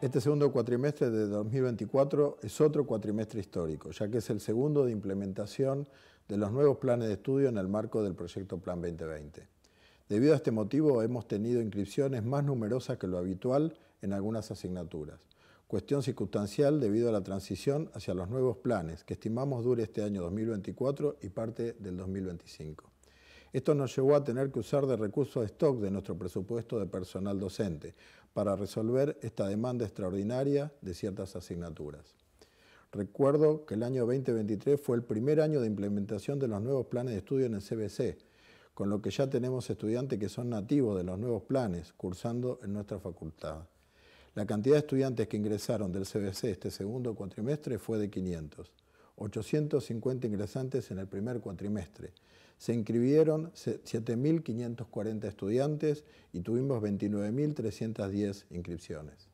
Este segundo cuatrimestre de 2024 es otro cuatrimestre histórico, ya que es el segundo de implementación de los nuevos planes de estudio en el marco del proyecto Plan 2020. Debido a este motivo hemos tenido inscripciones más numerosas que lo habitual en algunas asignaturas, cuestión circunstancial debido a la transición hacia los nuevos planes que estimamos dure este año 2024 y parte del 2025. Esto nos llevó a tener que usar de recursos de stock de nuestro presupuesto de personal docente para resolver esta demanda extraordinaria de ciertas asignaturas. Recuerdo que el año 2023 fue el primer año de implementación de los nuevos planes de estudio en el CBC, con lo que ya tenemos estudiantes que son nativos de los nuevos planes cursando en nuestra facultad. La cantidad de estudiantes que ingresaron del CBC este segundo cuatrimestre fue de 500. 850 ingresantes en el primer cuatrimestre. Se inscribieron 7.540 estudiantes y tuvimos 29.310 inscripciones.